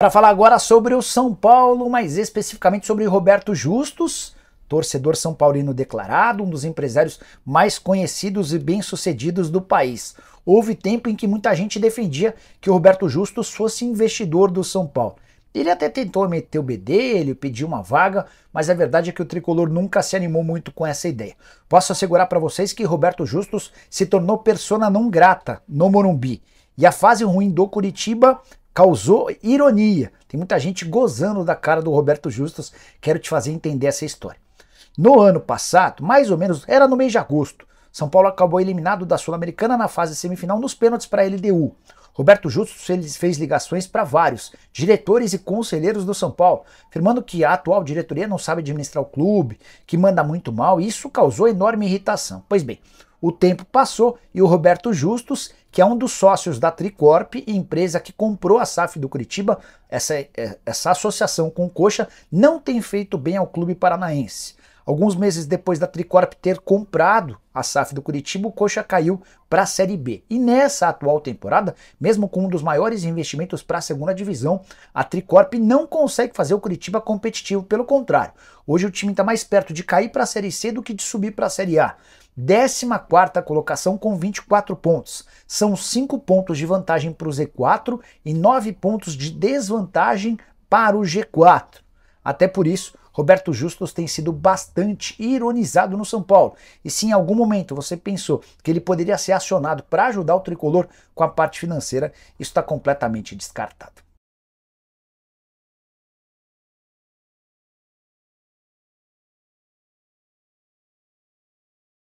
Para falar agora sobre o São Paulo, mais especificamente sobre Roberto Justus, torcedor são paulino declarado, um dos empresários mais conhecidos e bem-sucedidos do país. Houve tempo em que muita gente defendia que o Roberto Justus fosse investidor do São Paulo. Ele até tentou meter o bedelho, pediu uma vaga, mas a verdade é que o tricolor nunca se animou muito com essa ideia. Posso assegurar para vocês que Roberto Justus se tornou persona não grata no Morumbi. E a fase ruim do Curitiba causou ironia. Tem muita gente gozando da cara do Roberto Justus. Quero te fazer entender essa história. No ano passado, mais ou menos, era no mês de agosto, São Paulo acabou eliminado da Sul-Americana na fase semifinal nos pênaltis para a LDU. Roberto Justus fez ligações para vários diretores e conselheiros do São Paulo, afirmando que a atual diretoria não sabe administrar o clube, que manda muito mal, e isso causou enorme irritação. Pois bem, o tempo passou e o Roberto Justus que é um dos sócios da Tricorp, empresa que comprou a SAF do Curitiba. Essa, é, essa associação com o Coxa não tem feito bem ao clube paranaense. Alguns meses depois da Tricorp ter comprado a SAF do Curitiba, o Coxa caiu para a Série B. E nessa atual temporada, mesmo com um dos maiores investimentos para a segunda divisão, a Tricorp não consegue fazer o Curitiba competitivo, pelo contrário. Hoje o time está mais perto de cair para a Série C do que de subir para a Série A. 14 colocação com 24 pontos. São 5 pontos de vantagem para o Z4 e 9 pontos de desvantagem para o G4. Até por isso, Roberto Justus tem sido bastante ironizado no São Paulo. E se em algum momento você pensou que ele poderia ser acionado para ajudar o tricolor com a parte financeira, isso está completamente descartado.